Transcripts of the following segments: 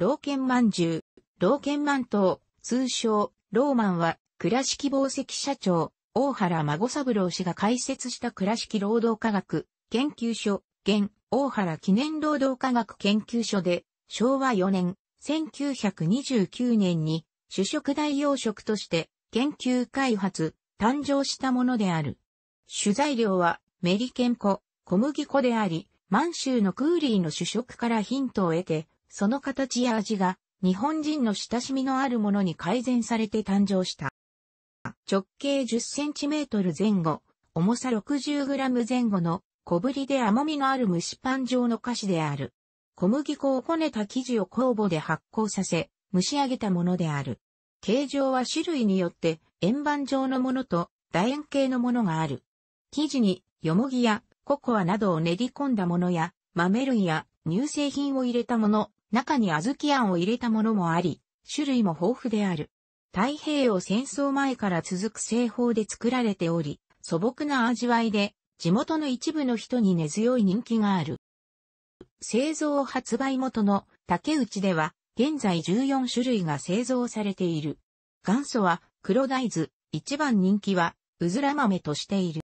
老犬饅頭、老犬饅頭、通称、ローマンは、倉敷紡績社長、大原孫三郎氏が開設した倉敷労働科学研究所、現、大原記念労働科学研究所で、昭和4年、1929年に、主食代用食として、研究開発、誕生したものである。主材料は、メリケン粉、小麦粉であり、満州のクーリーの主食からヒントを得て、その形や味が日本人の親しみのあるものに改善されて誕生した。直径10センチメートル前後、重さ60グラム前後の小ぶりで甘みのある蒸しパン状の菓子である。小麦粉をこねた生地を酵母で発酵させ、蒸し上げたものである。形状は種類によって円盤状のものと楕円形のものがある。生地によもぎやココアなどを練り込んだものや豆類や乳製品を入れたもの、中に小豆あんを入れたものもあり、種類も豊富である。太平洋戦争前から続く製法で作られており、素朴な味わいで、地元の一部の人に根強い人気がある。製造発売元の竹内では、現在14種類が製造されている。元祖は黒大豆、一番人気はうずら豆としている。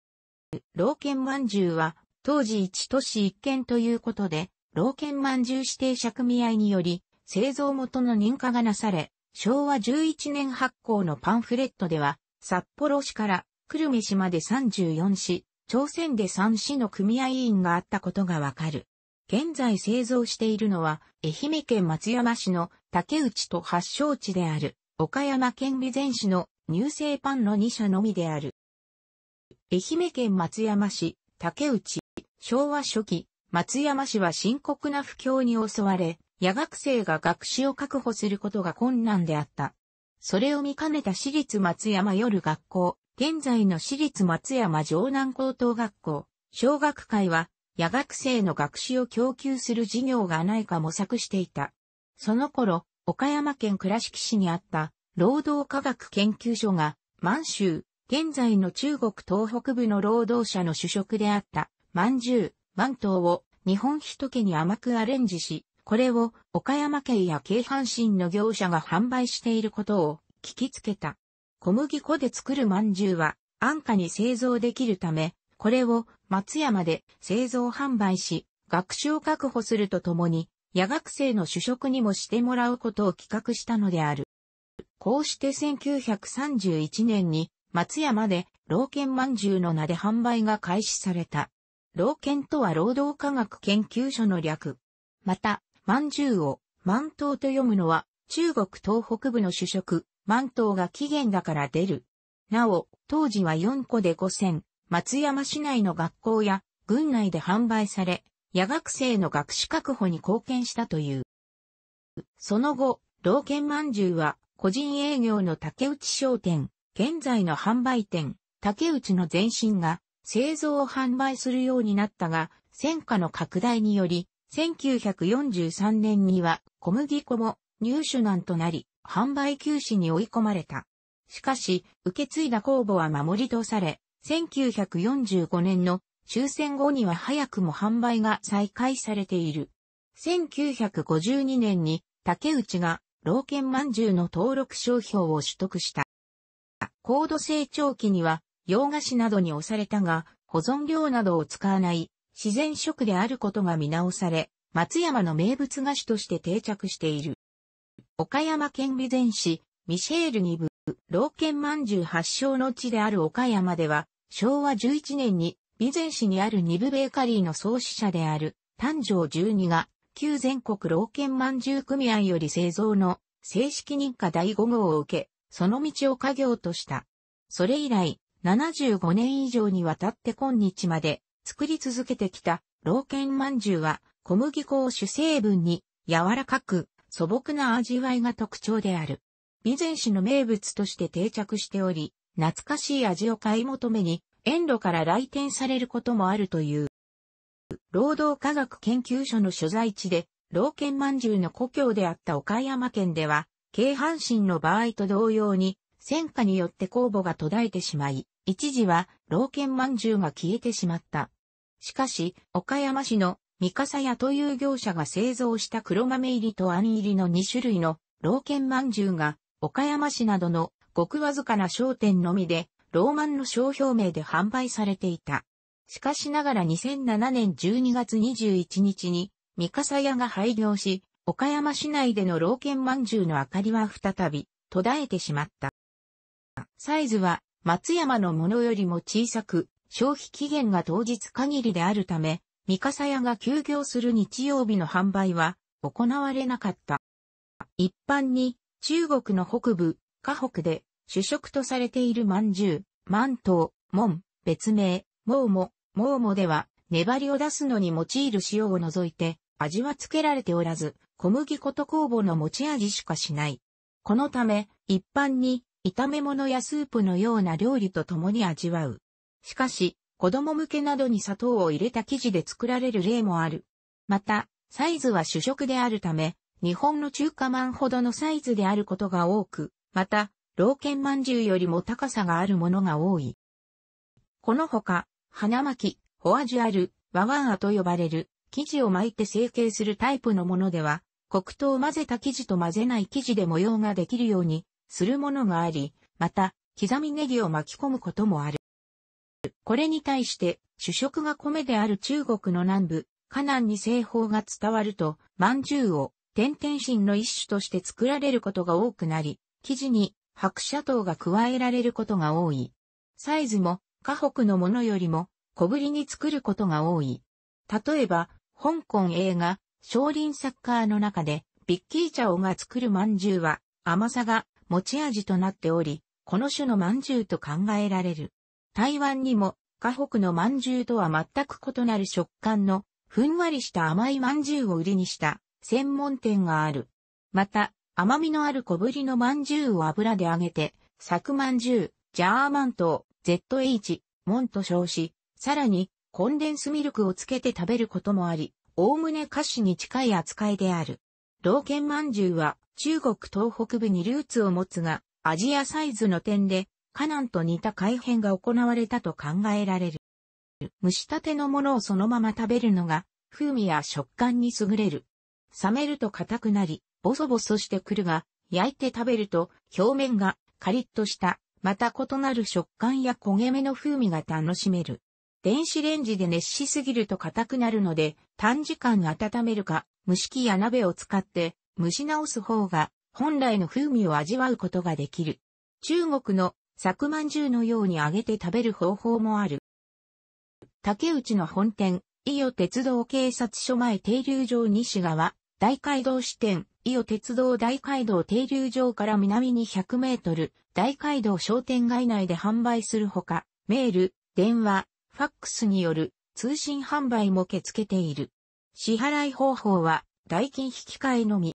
老犬まんじゅうは当時一都市一軒ということで、老犬饅頭指定者組合により、製造元の認可がなされ、昭和11年発行のパンフレットでは、札幌市から久留米市まで34市、朝鮮で3市の組合員があったことがわかる。現在製造しているのは、愛媛県松山市の竹内と発祥地である、岡山県備前市の乳製パンの2社のみである。愛媛県松山市、竹内、昭和初期、松山市は深刻な不況に襲われ、夜学生が学士を確保することが困難であった。それを見かねた私立松山夜学校、現在の私立松山城南高等学校、小学会は、夜学生の学士を供給する事業がないか模索していた。その頃、岡山県倉敷市にあった、労働科学研究所が、満州、現在の中国東北部の労働者の主食であった、満州、マントを日本一家に甘くアレンジし、これを岡山県や京阪神の業者が販売していることを聞きつけた。小麦粉で作るまんじゅうは安価に製造できるため、これを松山で製造販売し、学習を確保するとともに、夜学生の主食にもしてもらうことを企画したのである。こうして1931年に松山で老犬まんじゅうの名で販売が開始された。老犬とは労働科学研究所の略。また、万獣を、万頭と読むのは、中国東北部の主食、万頭が起源だから出る。なお、当時は4個で5000、松山市内の学校や、軍内で販売され、野学生の学士確保に貢献したという。その後、老犬饅頭は、個人営業の竹内商店、現在の販売店、竹内の前身が、製造を販売するようになったが、戦火の拡大により、1943年には小麦粉も入手難となり、販売休止に追い込まれた。しかし、受け継いだ公募は守りとされ、1945年の終戦後には早くも販売が再開されている。1952年に竹内が老犬饅頭の登録商標を取得した。高度成長期には洋菓子などに押されたが、保存料などを使わない自然食であることが見直され、松山の名物菓子として定着している。岡山県備前市、ミシェール二部、老犬饅頭発祥の地である岡山では、昭和11年に備前市にある二部ベーカリーの創始者である、丹上十二が、旧全国老犬饅頭組合より製造の正式認可第5号を受け、その道を家業とした。それ以来、75年以上にわたって今日まで作り続けてきた老犬饅頭は小麦粉を主成分に柔らかく素朴な味わいが特徴である。備前市の名物として定着しており、懐かしい味を買い求めに遠路から来店されることもあるという。労働科学研究所の所在地で、老犬饅頭の故郷であった岡山県では、京阪神の場合と同様に、戦火によって公募が途絶えてしまい、一時は、老犬饅頭が消えてしまった。しかし、岡山市の三笠屋という業者が製造した黒豆入りとあん入りの2種類の老犬饅頭が、岡山市などのごくわずかな商店のみで、ローマンの商標名で販売されていた。しかしながら2007年12月21日に、三笠屋が廃業し、岡山市内での老犬饅頭の明かりは再び、途絶えてしまった。サイズは松山のものよりも小さく、消費期限が当日限りであるため、三笠屋が休業する日曜日の販売は行われなかった。一般に中国の北部、河北で主食とされている饅頭、饅頭、門、別名、モ、も、ーもでは粘りを出すのに用いる塩を除いて味は付けられておらず、小麦粉と酵母の持ち味しかしない。このため、一般に炒め物やスープのような料理と共に味わう。しかし、子供向けなどに砂糖を入れた生地で作られる例もある。また、サイズは主食であるため、日本の中華まんほどのサイズであることが多く、また、老犬まんじゅうよりも高さがあるものが多い。このほか、花巻、ホアジュアル、ワワンアと呼ばれる、生地を巻いて成形するタイプのものでは、黒糖を混ぜた生地と混ぜない生地で模様ができるように、するものがあり、また、刻みネギを巻き込むこともある。これに対して、主食が米である中国の南部、河南に製法が伝わると、饅頭を天天心の一種として作られることが多くなり、生地に白砂糖が加えられることが多い。サイズも、河北のものよりも小ぶりに作ることが多い。例えば、香港映画、少林サッカーの中で、ビッキーチャオが作る饅頭は、甘さが持ち味となっており、この種の饅頭と考えられる。台湾にも、河北の饅頭とは全く異なる食感の、ふんわりした甘い饅頭を売りにした専門店がある。また、甘みのある小ぶりの饅頭を油で揚げて、作饅頭、ジャーマント、ZH、モンと称し、さらに、コンデンスミルクをつけて食べることもあり、おおむね菓子に近い扱いである。老犬饅頭は、中国東北部にルーツを持つが、アジアサイズの点で、カナンと似た改変が行われたと考えられる。蒸したてのものをそのまま食べるのが、風味や食感に優れる。冷めると硬くなり、ボソボソしてくるが、焼いて食べると表面がカリッとした、また異なる食感や焦げ目の風味が楽しめる。電子レンジで熱しすぎると硬くなるので、短時間温めるか、蒸し器や鍋を使って蒸し直す方が本来の風味を味わうことができる。中国の作まんのように揚げて食べる方法もある。竹内の本店、伊予鉄道警察署前停留場西側、大街道支店、伊予鉄道大街道停留場から南に100メートル、大街道商店街内で販売するほか、メール、電話、ファックスによる通信販売も受け付けている。支払い方法は代金引き換えのみ。